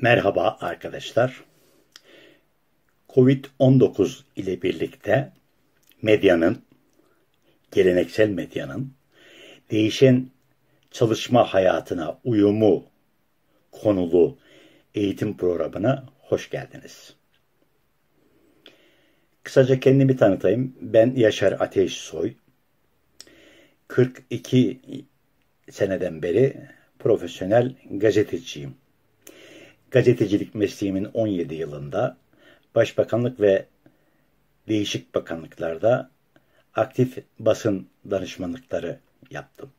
Merhaba arkadaşlar. Covid-19 ile birlikte medyanın, geleneksel medyanın değişen çalışma hayatına uyumu konulu eğitim programına hoş geldiniz. Kısaca kendimi tanıtayım. Ben Yaşar Ateş Soy. 42 seneden beri profesyonel gazeteciyim gazetecilik mesleğimin 17 yılında başbakanlık ve değişik bakanlıklarda aktif basın danışmanlıkları yaptım.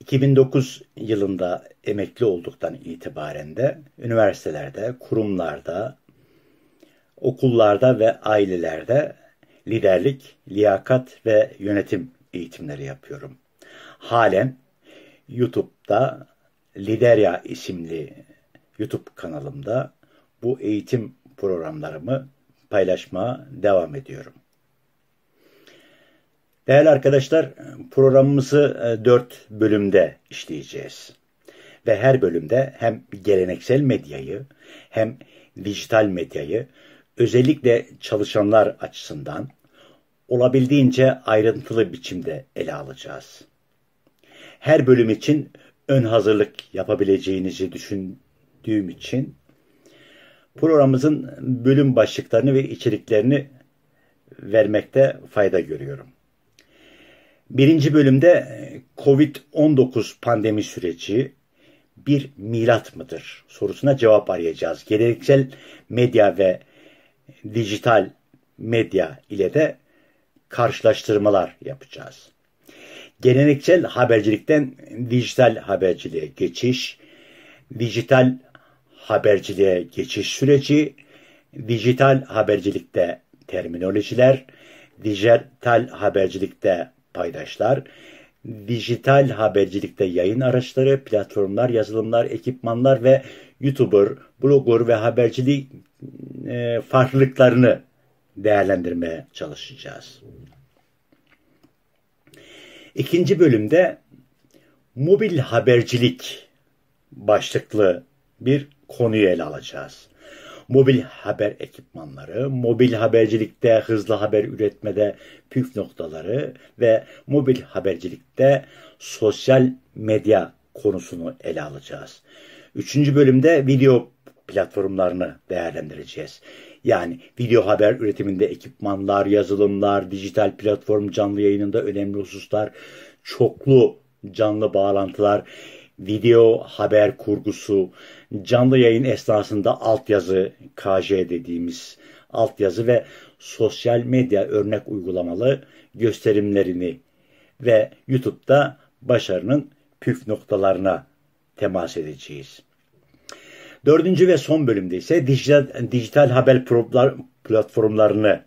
2009 yılında emekli olduktan itibaren de üniversitelerde, kurumlarda, okullarda ve ailelerde liderlik, liyakat ve yönetim eğitimleri yapıyorum. Halen YouTube'da Liderya isimli YouTube kanalımda bu eğitim programlarımı paylaşmaya devam ediyorum. Değerli arkadaşlar, programımızı e, dört bölümde işleyeceğiz. Ve her bölümde hem geleneksel medyayı hem dijital medyayı özellikle çalışanlar açısından olabildiğince ayrıntılı biçimde ele alacağız. Her bölüm için ön hazırlık yapabileceğinizi düşündüğüm için programımızın bölüm başlıklarını ve içeriklerini vermekte fayda görüyorum. Birinci bölümde Covid-19 pandemi süreci bir milat mıdır sorusuna cevap arayacağız. Geleneksel medya ve dijital medya ile de karşılaştırmalar yapacağız. Geleneksel habercilikten dijital haberciliğe geçiş, dijital haberciliğe geçiş süreci, dijital habercilikte terminolojiler, dijital habercilikte paydaşlar, dijital habercilikte yayın araçları, platformlar, yazılımlar, ekipmanlar ve YouTuber, blogger ve habercilik e, farklılıklarını değerlendirmeye çalışacağız. İkinci bölümde mobil habercilik başlıklı bir konuyu ele alacağız. Mobil haber ekipmanları, mobil habercilikte hızlı haber üretmede püf noktaları ve mobil habercilikte sosyal medya konusunu ele alacağız. Üçüncü bölümde video platformlarını değerlendireceğiz. Yani video haber üretiminde ekipmanlar, yazılımlar, dijital platform canlı yayınında önemli hususlar, çoklu canlı bağlantılar, video haber kurgusu, canlı yayın esnasında altyazı, KJ dediğimiz altyazı ve sosyal medya örnek uygulamalı gösterimlerini ve YouTube'da başarının püf noktalarına temas edeceğiz. Dördüncü ve son bölümde ise dijital, dijital haber platformlarını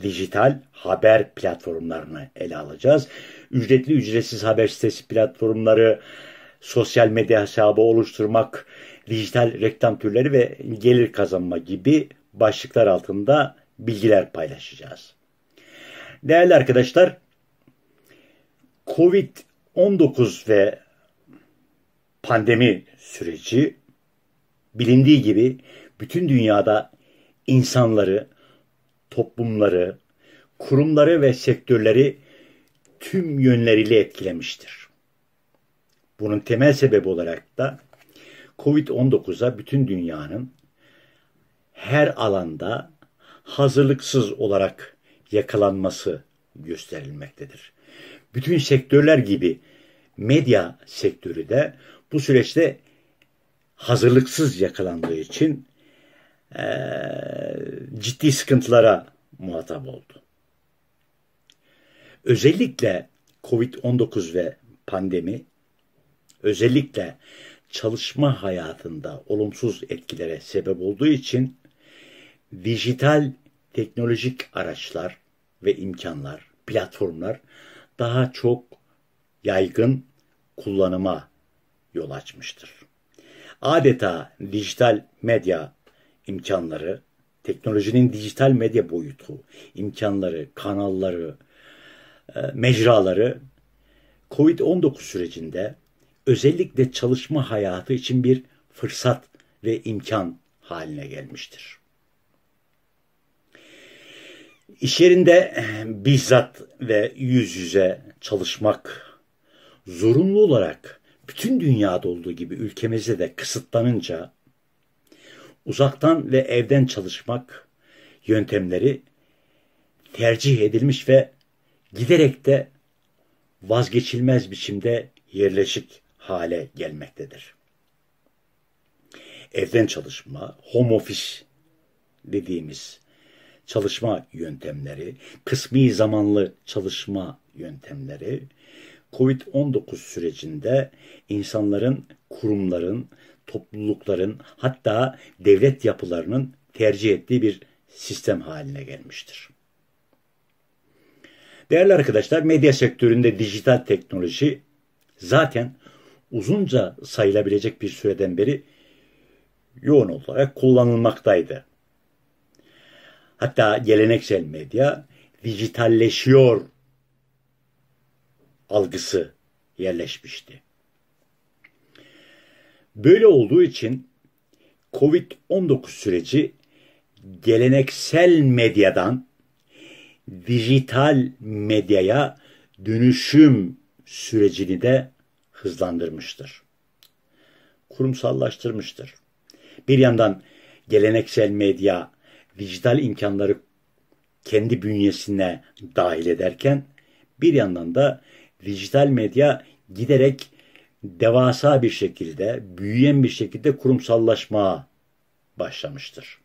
dijital haber platformlarını ele alacağız. Ücretli ücretsiz haber sitesi platformları, sosyal medya hesabı oluşturmak, dijital reklam türleri ve gelir kazanma gibi başlıklar altında bilgiler paylaşacağız. Değerli arkadaşlar, Covid-19 ve pandemi süreci Bilindiği gibi bütün dünyada insanları, toplumları, kurumları ve sektörleri tüm yönleriyle etkilemiştir. Bunun temel sebebi olarak da Covid-19'a bütün dünyanın her alanda hazırlıksız olarak yakalanması gösterilmektedir. Bütün sektörler gibi medya sektörü de bu süreçte hazırlıksız yakalandığı için e, ciddi sıkıntılara muhatap oldu. Özellikle Covid-19 ve pandemi özellikle çalışma hayatında olumsuz etkilere sebep olduğu için dijital teknolojik araçlar ve imkanlar, platformlar daha çok yaygın kullanıma yol açmıştır adeta dijital medya imkanları, teknolojinin dijital medya boyutu, imkanları, kanalları, e, mecraları COVID-19 sürecinde özellikle çalışma hayatı için bir fırsat ve imkan haline gelmiştir. İş yerinde bizzat ve yüz yüze çalışmak zorunlu olarak bütün dünyada olduğu gibi ülkemizde de kısıtlanınca uzaktan ve evden çalışmak yöntemleri tercih edilmiş ve giderek de vazgeçilmez biçimde yerleşik hale gelmektedir. Evden çalışma, home office dediğimiz çalışma yöntemleri, kısmi zamanlı çalışma yöntemleri Covid-19 sürecinde insanların, kurumların, toplulukların hatta devlet yapılarının tercih ettiği bir sistem haline gelmiştir. Değerli arkadaşlar, medya sektöründe dijital teknoloji zaten uzunca sayılabilecek bir süreden beri yoğun olarak kullanılmaktaydı. Hatta geleneksel medya dijitalleşiyor algısı yerleşmişti. Böyle olduğu için Covid-19 süreci geleneksel medyadan dijital medyaya dönüşüm sürecini de hızlandırmıştır. Kurumsallaştırmıştır. Bir yandan geleneksel medya dijital imkanları kendi bünyesine dahil ederken bir yandan da dijital medya giderek devasa bir şekilde, büyüyen bir şekilde kurumsallaşmaya başlamıştır.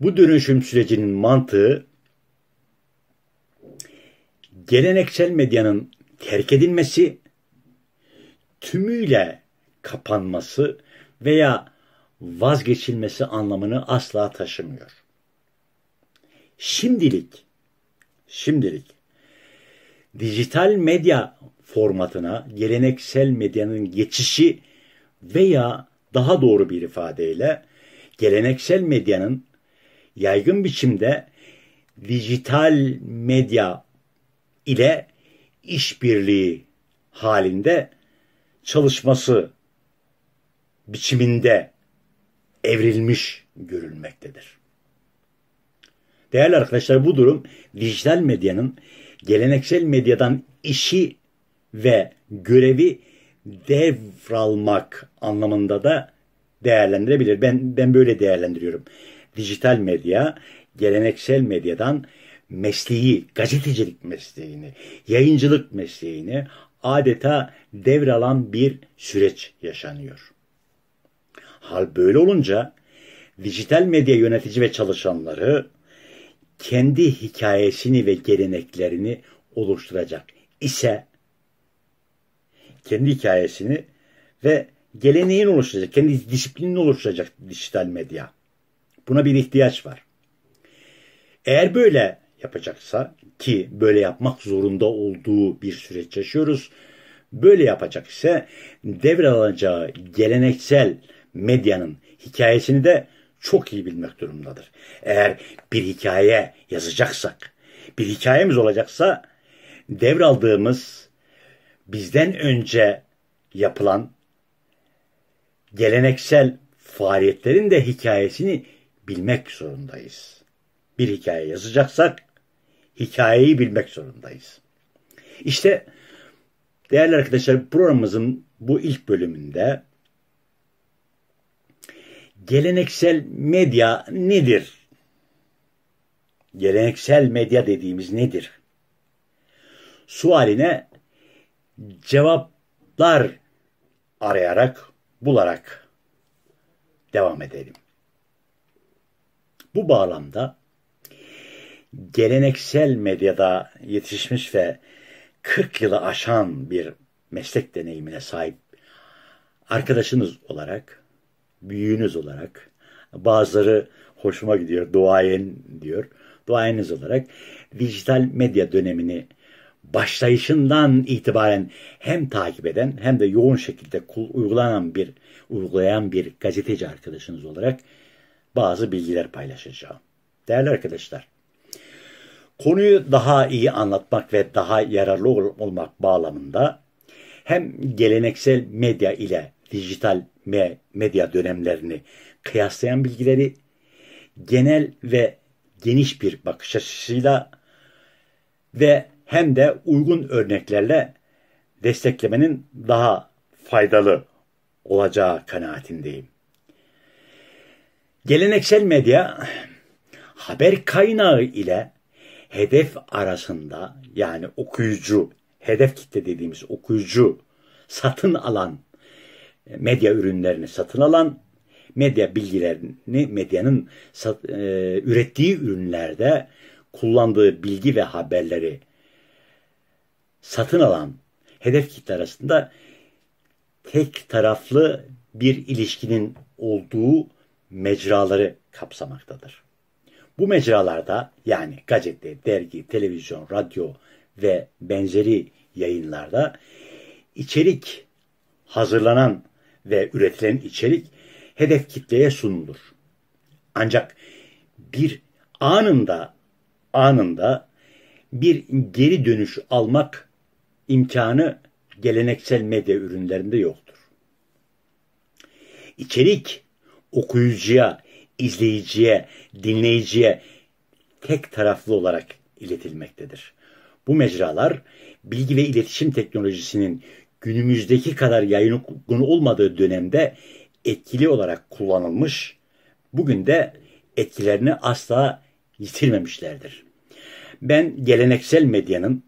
Bu dönüşüm sürecinin mantığı geleneksel medyanın terk edilmesi, tümüyle kapanması veya vazgeçilmesi anlamını asla taşımıyor. Şimdilik, şimdilik dijital medya formatına geleneksel medyanın geçişi veya daha doğru bir ifadeyle geleneksel medyanın yaygın biçimde dijital medya ile işbirliği halinde çalışması biçiminde evrilmiş görülmektedir. Değerli arkadaşlar bu durum dijital medyanın geleneksel medyadan işi ve görevi devralmak anlamında da değerlendirebilir. Ben ben böyle değerlendiriyorum. Dijital medya geleneksel medyadan mesleği, gazetecilik mesleğini, yayıncılık mesleğini adeta devralan bir süreç yaşanıyor. Hal böyle olunca dijital medya yönetici ve çalışanları kendi hikayesini ve geleneklerini oluşturacak ise kendi hikayesini ve geleneğini oluşturacak, kendi disiplinini oluşturacak dijital medya. Buna bir ihtiyaç var. Eğer böyle yapacaksa ki böyle yapmak zorunda olduğu bir süreç yaşıyoruz. Böyle yapacak ise devralacağı geleneksel medyanın hikayesini de çok iyi bilmek durumundadır. Eğer bir hikaye yazacaksak, bir hikayemiz olacaksa devraldığımız bizden önce yapılan geleneksel faaliyetlerin de hikayesini bilmek zorundayız. Bir hikaye yazacaksak hikayeyi bilmek zorundayız. İşte değerli arkadaşlar programımızın bu ilk bölümünde geleneksel medya nedir? Geleneksel medya dediğimiz nedir? Sualine cevaplar arayarak, bularak devam edelim. Bu bağlamda geleneksel medyada yetişmiş ve 40 yılı aşan bir meslek deneyimine sahip arkadaşınız olarak büyüğünüz olarak bazıları hoşuma gidiyor duayen diyor duayeniz olarak dijital medya dönemini başlayışından itibaren hem takip eden hem de yoğun şekilde uygulanan bir uygulayan bir gazeteci arkadaşınız olarak bazı bilgiler paylaşacağım. Değerli arkadaşlar, konuyu daha iyi anlatmak ve daha yararlı olmak bağlamında hem geleneksel medya ile dijital me medya dönemlerini kıyaslayan bilgileri genel ve geniş bir bakış açısıyla ve hem de uygun örneklerle desteklemenin daha faydalı olacağı kanaatindeyim. Geleneksel medya haber kaynağı ile hedef arasında yani okuyucu, hedef kitle dediğimiz okuyucu satın alan e, medya ürünlerini satın alan, medya bilgilerini, medyanın sat, e, ürettiği ürünlerde kullandığı bilgi ve haberleri satın alan hedef kitle arasında tek taraflı bir ilişkinin olduğu mecraları kapsamaktadır. Bu mecralarda yani gazete, dergi, televizyon, radyo ve benzeri yayınlarda içerik hazırlanan ve üretilen içerik hedef kitleye sunulur. Ancak bir anında anında bir geri dönüş almak imkanı geleneksel medya ürünlerinde yoktur. İçerik okuyucuya, izleyiciye, dinleyiciye tek taraflı olarak iletilmektedir. Bu mecralar bilgi ve iletişim teknolojisinin günümüzdeki kadar yayın okunu olmadığı dönemde etkili olarak kullanılmış, bugün de etkilerini asla yitirmemişlerdir. Ben geleneksel medyanın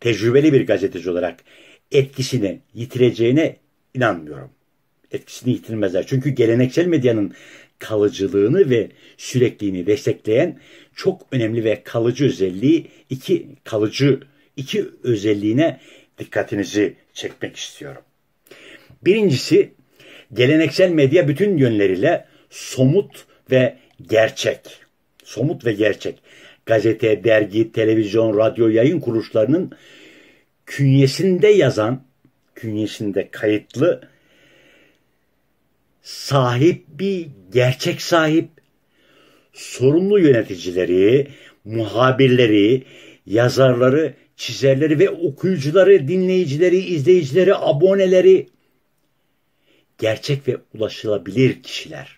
tecrübeli bir gazeteci olarak etkisini yitireceğine inanmıyorum. Etkisini yitirmezler. Çünkü geleneksel medyanın kalıcılığını ve sürekliğini destekleyen çok önemli ve kalıcı özelliği iki kalıcı iki özelliğine dikkatinizi çekmek istiyorum. Birincisi geleneksel medya bütün yönleriyle somut ve gerçek. Somut ve gerçek. Gazete, dergi, televizyon, radyo yayın kuruluşlarının künyesinde yazan, künyesinde kayıtlı sahip bir gerçek sahip sorumlu yöneticileri, muhabirleri, yazarları çizerleri ve okuyucuları, dinleyicileri, izleyicileri, aboneleri gerçek ve ulaşılabilir kişiler.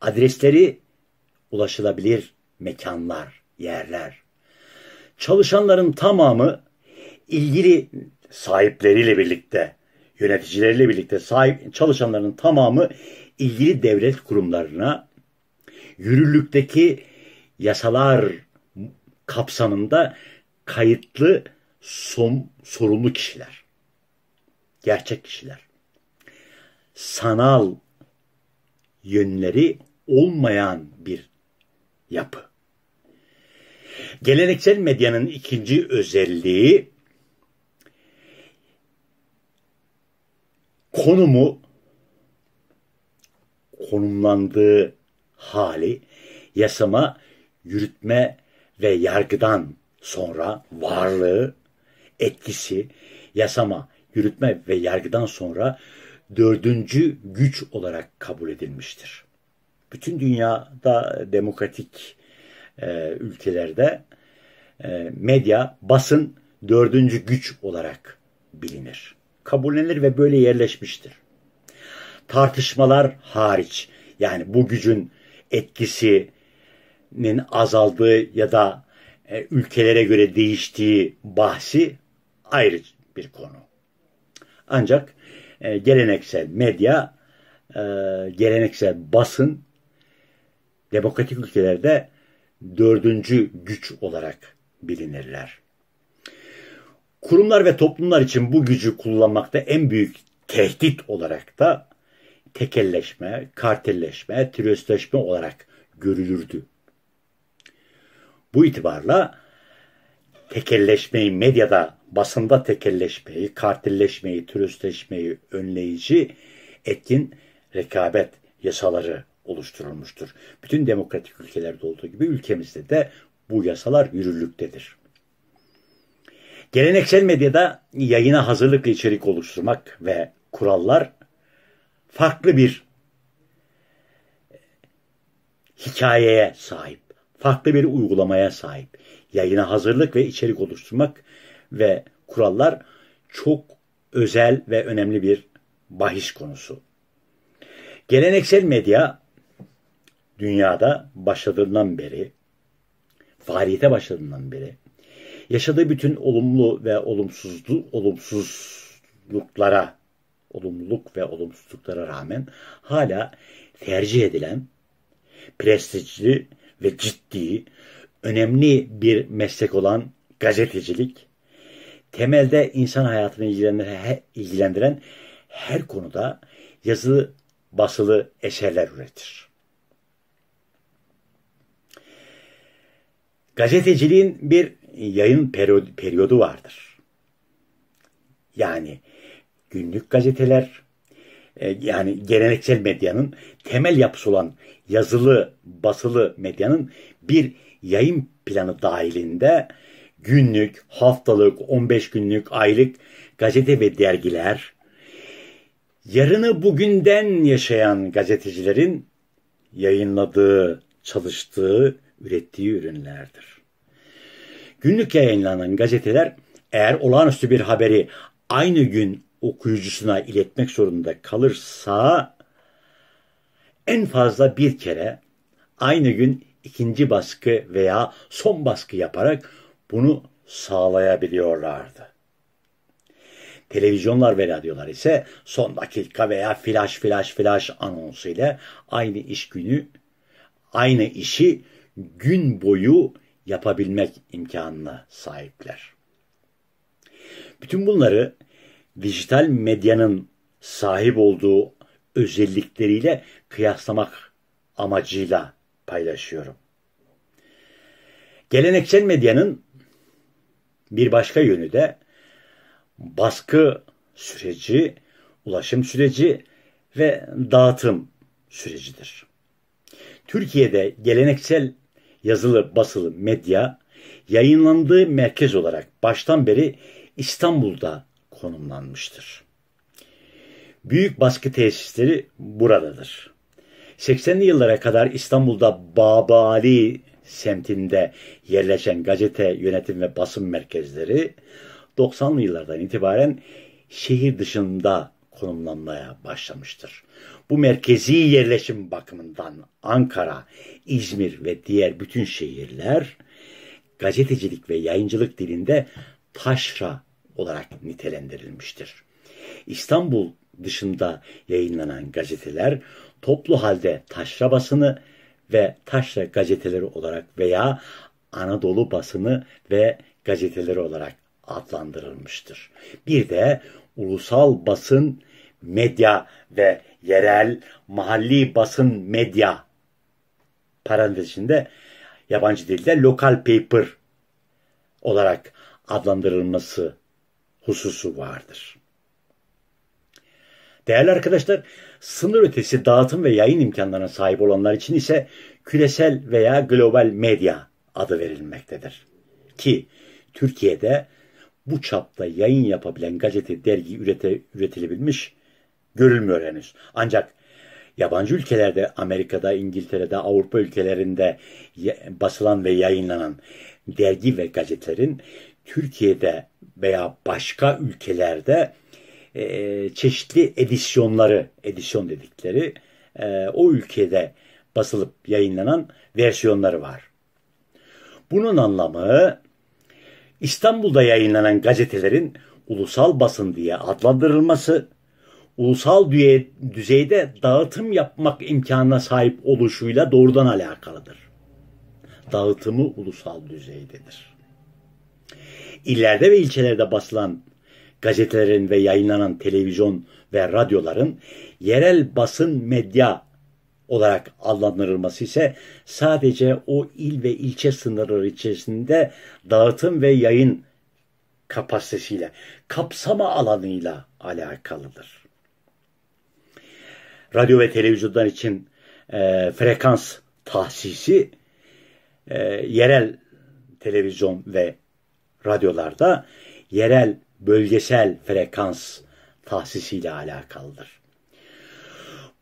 Adresleri ulaşılabilir mekanlar, yerler. Çalışanların tamamı ilgili sahipleriyle birlikte, yöneticileriyle birlikte sahip çalışanların tamamı ilgili devlet kurumlarına yürürlükteki yasalar kapsamında kayıtlı som, sorumlu kişiler. Gerçek kişiler. Sanal yönleri olmayan bir yapı. Geleneksel medyanın ikinci özelliği konumu konumlandığı hali yasama, yürütme ve yargıdan sonra varlığı, etkisi, yasama, yürütme ve yargıdan sonra dördüncü güç olarak kabul edilmiştir. Bütün dünyada demokratik e, ülkelerde e, medya, basın dördüncü güç olarak bilinir. Kabullenir ve böyle yerleşmiştir. Tartışmalar hariç yani bu gücün etkisinin azaldığı ya da e, ülkelere göre değiştiği bahsi ayrı bir konu. Ancak e, geleneksel medya, e, geleneksel basın demokratik ülkelerde dördüncü güç olarak bilinirler. Kurumlar ve toplumlar için bu gücü kullanmakta en büyük tehdit olarak da tekelleşme, kartelleşme, tröstleşme olarak görülürdü bu itibarla tekelleşmeyi medyada, basında tekelleşmeyi, kartilleşmeyi, türüstleşmeyi önleyici etkin rekabet yasaları oluşturulmuştur. Bütün demokratik ülkelerde olduğu gibi ülkemizde de bu yasalar yürürlüktedir. Geleneksel medyada yayına hazırlıklı içerik oluşturmak ve kurallar farklı bir hikayeye sahip farklı bir uygulamaya sahip. Yayına hazırlık ve içerik oluşturmak ve kurallar çok özel ve önemli bir bahis konusu. Geleneksel medya dünyada başladığından beri, faaliyete başladığından beri yaşadığı bütün olumlu ve olumsuzlu, olumsuzluklara, olumluluk ve olumsuzluklara rağmen hala tercih edilen, prestijli ve ciddi, önemli bir meslek olan gazetecilik, temelde insan hayatını ilgilendiren, ilgilendiren her konuda yazılı basılı eserler üretir. Gazeteciliğin bir yayın periyodu vardır. Yani günlük gazeteler, e, yani geleneksel medyanın temel yapısı olan yazılı, basılı medyanın bir yayın planı dahilinde günlük, haftalık, 15 günlük, aylık gazete ve dergiler, yarını bugünden yaşayan gazetecilerin yayınladığı, çalıştığı, ürettiği ürünlerdir. Günlük yayınlanan gazeteler eğer olağanüstü bir haberi aynı gün okuyucusuna iletmek zorunda kalırsa en fazla bir kere aynı gün ikinci baskı veya son baskı yaparak bunu sağlayabiliyorlardı. Televizyonlar ve radyolar ise son dakika veya flash flash flash anonsu ile aynı iş günü, aynı işi gün boyu yapabilmek imkanına sahipler. Bütün bunları dijital medyanın sahip olduğu özellikleriyle kıyaslamak amacıyla paylaşıyorum. Geleneksel medyanın bir başka yönü de baskı süreci, ulaşım süreci ve dağıtım sürecidir. Türkiye'de geleneksel yazılı basılı medya yayınlandığı merkez olarak baştan beri İstanbul'da konumlanmıştır. Büyük baskı tesisleri buradadır. 80'li yıllara kadar İstanbul'da Babali semtinde yerleşen gazete, yönetim ve basın merkezleri 90'lı yıllardan itibaren şehir dışında konumlanmaya başlamıştır. Bu merkezi yerleşim bakımından Ankara, İzmir ve diğer bütün şehirler gazetecilik ve yayıncılık dilinde taşra olarak nitelendirilmiştir. İstanbul dışında yayınlanan gazeteler toplu halde taşra basını ve taşra gazeteleri olarak veya Anadolu basını ve gazeteleri olarak adlandırılmıştır. Bir de ulusal basın medya ve yerel mahalli basın medya parantez içinde yabancı dilde lokal paper olarak adlandırılması hususu vardır. Değerli arkadaşlar, sınır ötesi dağıtım ve yayın imkanlarına sahip olanlar için ise küresel veya global medya adı verilmektedir. Ki Türkiye'de bu çapta yayın yapabilen gazete, dergi ürete, üretilebilmiş görülmüyor henüz. Ancak yabancı ülkelerde, Amerika'da, İngiltere'de, Avrupa ülkelerinde basılan ve yayınlanan dergi ve gazetelerin Türkiye'de veya başka ülkelerde e, çeşitli edisyonları, edisyon dedikleri e, o ülkede basılıp yayınlanan versiyonları var. Bunun anlamı İstanbul'da yayınlanan gazetelerin ulusal basın diye adlandırılması, ulusal düzeyde dağıtım yapmak imkanına sahip oluşuyla doğrudan alakalıdır. Dağıtımı ulusal düzeydedir illerde ve ilçelerde basılan gazetelerin ve yayınlanan televizyon ve radyoların yerel basın medya olarak adlandırılması ise sadece o il ve ilçe sınırları içerisinde dağıtım ve yayın kapasitesiyle, kapsama alanıyla alakalıdır. Radyo ve televizyondan için e, frekans tahsisi e, yerel televizyon ve radyolarda yerel bölgesel frekans tahsisiyle alakalıdır.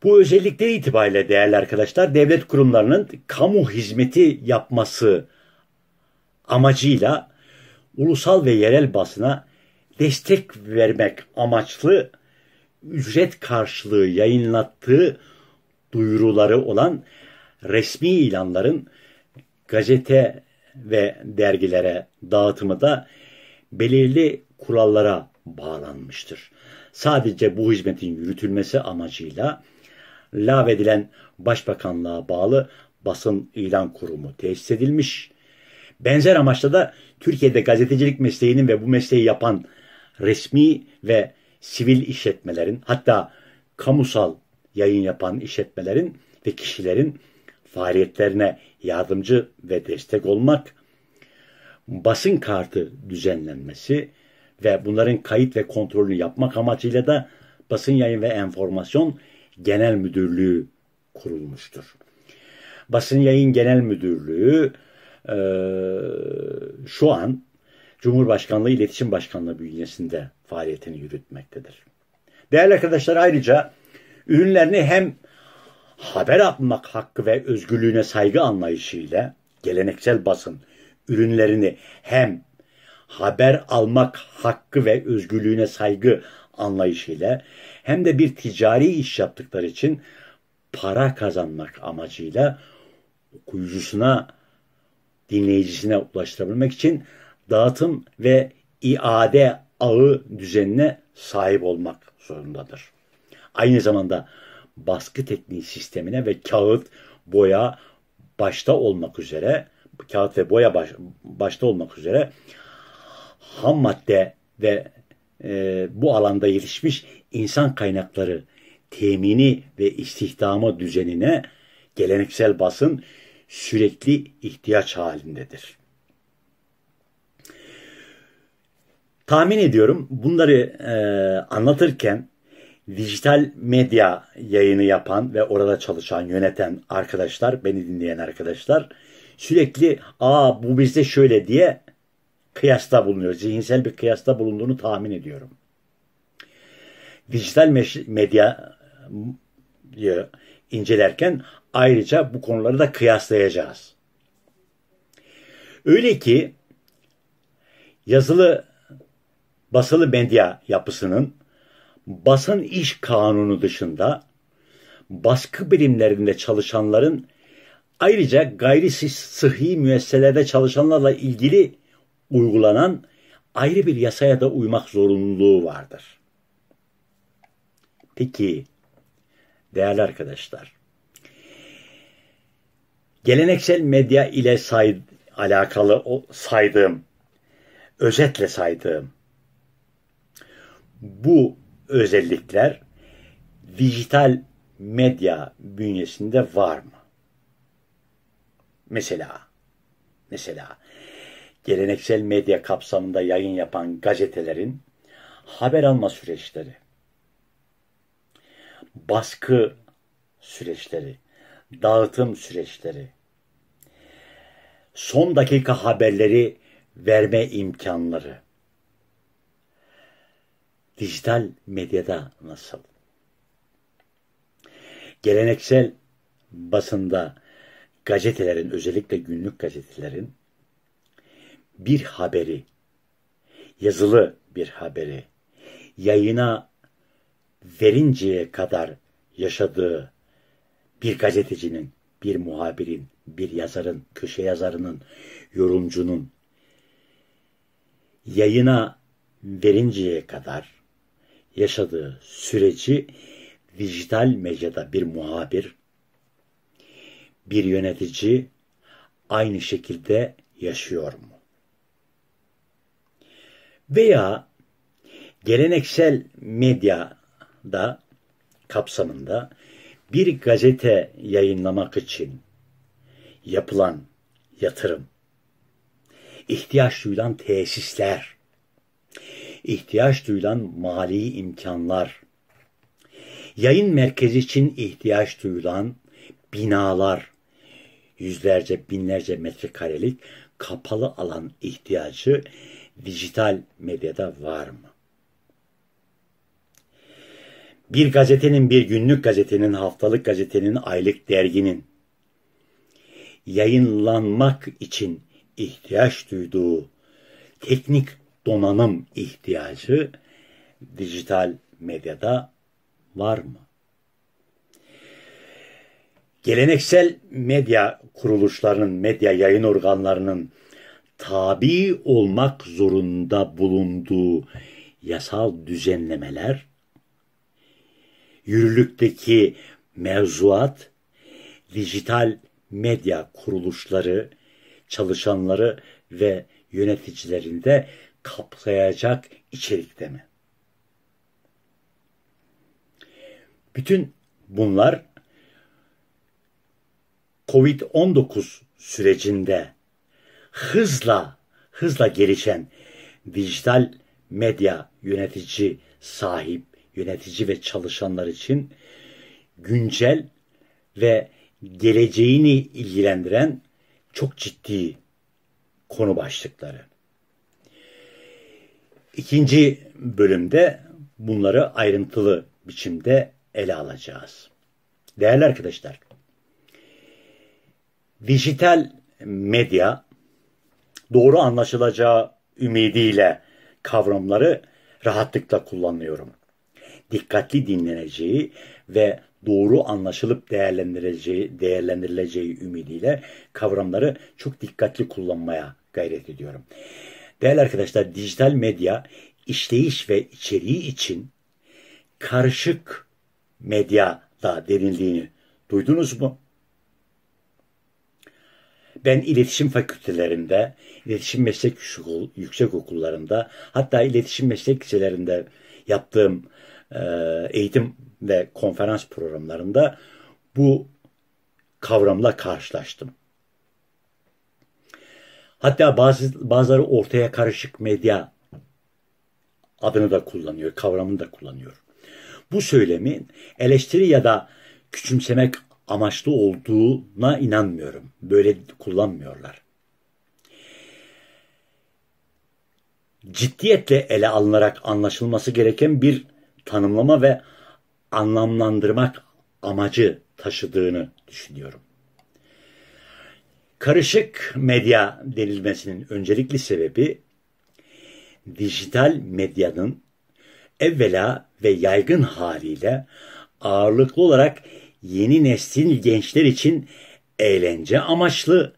Bu özellikleri itibariyle değerli arkadaşlar devlet kurumlarının kamu hizmeti yapması amacıyla ulusal ve yerel basına destek vermek amaçlı ücret karşılığı yayınlattığı duyuruları olan resmi ilanların gazete ve dergilere dağıtımı da belirli kurallara bağlanmıştır. Sadece bu hizmetin yürütülmesi amacıyla lav edilen Başbakanlığa bağlı basın ilan kurumu tesis edilmiş. Benzer amaçla da Türkiye'de gazetecilik mesleğinin ve bu mesleği yapan resmi ve sivil işletmelerin hatta kamusal yayın yapan işletmelerin ve kişilerin faaliyetlerine yardımcı ve destek olmak, basın kartı düzenlenmesi ve bunların kayıt ve kontrolünü yapmak amacıyla da Basın Yayın ve Enformasyon Genel Müdürlüğü kurulmuştur. Basın Yayın Genel Müdürlüğü e, şu an Cumhurbaşkanlığı İletişim Başkanlığı bünyesinde faaliyetini yürütmektedir. Değerli arkadaşlar ayrıca ürünlerini hem haber almak hakkı ve özgürlüğüne saygı anlayışıyla geleneksel basın ürünlerini hem haber almak hakkı ve özgürlüğüne saygı anlayışıyla hem de bir ticari iş yaptıkları için para kazanmak amacıyla okuyucusuna, dinleyicisine ulaştırabilmek için dağıtım ve iade ağı düzenine sahip olmak zorundadır. Aynı zamanda baskı tekniği sistemine ve kağıt, boya başta olmak üzere kağıt ve boya baş, başta olmak üzere ham madde ve e, bu alanda gelişmiş insan kaynakları temini ve istihdamı düzenine geleneksel basın sürekli ihtiyaç halindedir. Tahmin ediyorum bunları e, anlatırken dijital medya yayını yapan ve orada çalışan, yöneten arkadaşlar, beni dinleyen arkadaşlar sürekli aa bu bizde şöyle diye kıyasta bulunuyor. Zihinsel bir kıyasta bulunduğunu tahmin ediyorum. Dijital medya ıı, incelerken ayrıca bu konuları da kıyaslayacağız. Öyle ki yazılı basılı medya yapısının basın iş kanunu dışında baskı birimlerinde çalışanların ayrıca gayri sıhhi müesselerde çalışanlarla ilgili uygulanan ayrı bir yasaya da uymak zorunluluğu vardır. Peki değerli arkadaşlar geleneksel medya ile say alakalı saydığım özetle saydığım bu özellikler dijital medya bünyesinde var mı? Mesela mesela geleneksel medya kapsamında yayın yapan gazetelerin haber alma süreçleri, baskı süreçleri, dağıtım süreçleri, son dakika haberleri verme imkanları dijital medyada nasıl? Geleneksel basında gazetelerin özellikle günlük gazetelerin bir haberi yazılı bir haberi yayına verinceye kadar yaşadığı bir gazetecinin, bir muhabirin, bir yazarın, köşe yazarının, yorumcunun yayına verinceye kadar yaşadığı süreci dijital medyada bir muhabir, bir yönetici aynı şekilde yaşıyor mu? Veya geleneksel medyada kapsamında bir gazete yayınlamak için yapılan yatırım, ihtiyaç duyulan tesisler, ihtiyaç duyulan mali imkanlar, yayın merkezi için ihtiyaç duyulan binalar, yüzlerce binlerce metrekarelik kapalı alan ihtiyacı dijital medyada var mı? Bir gazetenin, bir günlük gazetenin, haftalık gazetenin, aylık derginin yayınlanmak için ihtiyaç duyduğu teknik donanım ihtiyacı dijital medyada var mı? Geleneksel medya kuruluşlarının, medya yayın organlarının tabi olmak zorunda bulunduğu yasal düzenlemeler, yürürlükteki mevzuat, dijital medya kuruluşları, çalışanları ve yöneticilerinde Kapsayacak içerikte mi? Bütün bunlar Covid-19 sürecinde hızla hızla gelişen dijital medya yönetici sahip yönetici ve çalışanlar için güncel ve geleceğini ilgilendiren çok ciddi konu başlıkları. İkinci bölümde bunları ayrıntılı biçimde ele alacağız. Değerli arkadaşlar, dijital medya doğru anlaşılacağı ümidiyle kavramları rahatlıkla kullanıyorum. Dikkatli dinleneceği ve doğru anlaşılıp değerlendirileceği, değerlendirileceği ümidiyle kavramları çok dikkatli kullanmaya gayret ediyorum. Değerli arkadaşlar dijital medya işleyiş ve içeriği için karışık medya da denildiğini duydunuz mu? Ben iletişim fakültelerinde, iletişim meslek yüksek okullarında, hatta iletişim meslek liselerinde yaptığım e, eğitim ve konferans programlarında bu kavramla karşılaştım. Hatta bazı, bazıları ortaya karışık medya adını da kullanıyor, kavramını da kullanıyor. Bu söylemin eleştiri ya da küçümsemek amaçlı olduğuna inanmıyorum. Böyle kullanmıyorlar. Ciddiyetle ele alınarak anlaşılması gereken bir tanımlama ve anlamlandırmak amacı taşıdığını düşünüyorum. Karışık medya denilmesinin öncelikli sebebi dijital medyanın evvela ve yaygın haliyle ağırlıklı olarak yeni neslin gençler için eğlence amaçlı,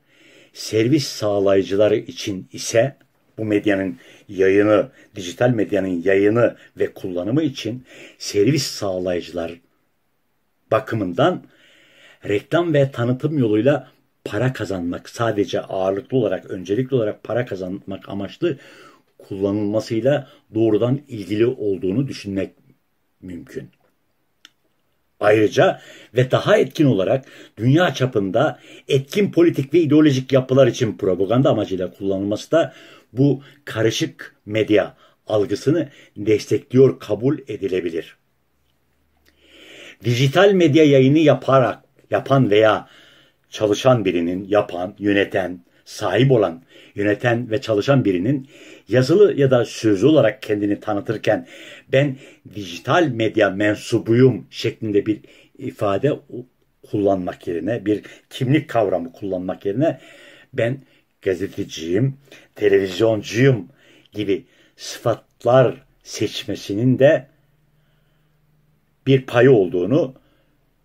servis sağlayıcıları için ise bu medyanın yayını, dijital medyanın yayını ve kullanımı için servis sağlayıcılar bakımından reklam ve tanıtım yoluyla para kazanmak sadece ağırlıklı olarak öncelikli olarak para kazanmak amaçlı kullanılmasıyla doğrudan ilgili olduğunu düşünmek mümkün. Ayrıca ve daha etkin olarak dünya çapında etkin politik ve ideolojik yapılar için propaganda amacıyla kullanılması da bu karışık medya algısını destekliyor kabul edilebilir. Dijital medya yayını yaparak yapan veya çalışan birinin, yapan, yöneten, sahip olan, yöneten ve çalışan birinin yazılı ya da sözlü olarak kendini tanıtırken ben dijital medya mensubuyum şeklinde bir ifade kullanmak yerine, bir kimlik kavramı kullanmak yerine ben gazeteciyim, televizyoncuyum gibi sıfatlar seçmesinin de bir payı olduğunu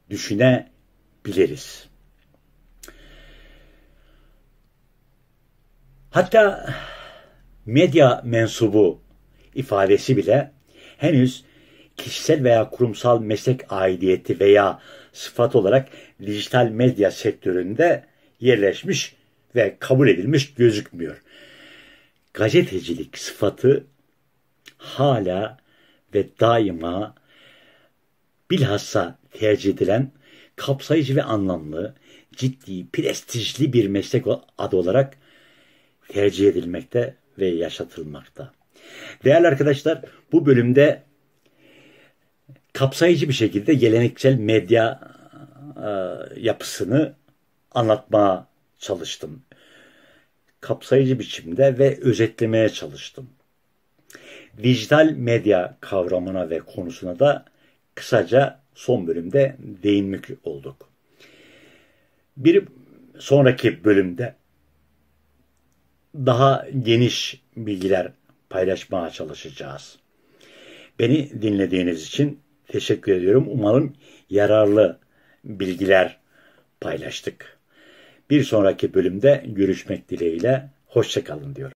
düşünebiliriz. Hatta medya mensubu ifadesi bile henüz kişisel veya kurumsal meslek aidiyeti veya sıfat olarak dijital medya sektöründe yerleşmiş ve kabul edilmiş gözükmüyor. Gazetecilik sıfatı hala ve daima bilhassa tercih edilen kapsayıcı ve anlamlı, ciddi, prestijli bir meslek adı olarak tercih edilmekte ve yaşatılmakta. Değerli arkadaşlar bu bölümde kapsayıcı bir şekilde geleneksel medya e, yapısını anlatmaya çalıştım. Kapsayıcı biçimde ve özetlemeye çalıştım. Dijital medya kavramına ve konusuna da kısaca son bölümde değinmek olduk. Bir sonraki bölümde daha geniş bilgiler paylaşmaya çalışacağız. Beni dinlediğiniz için teşekkür ediyorum. Umarım yararlı bilgiler paylaştık. Bir sonraki bölümde görüşmek dileğiyle hoşçakalın diyorum.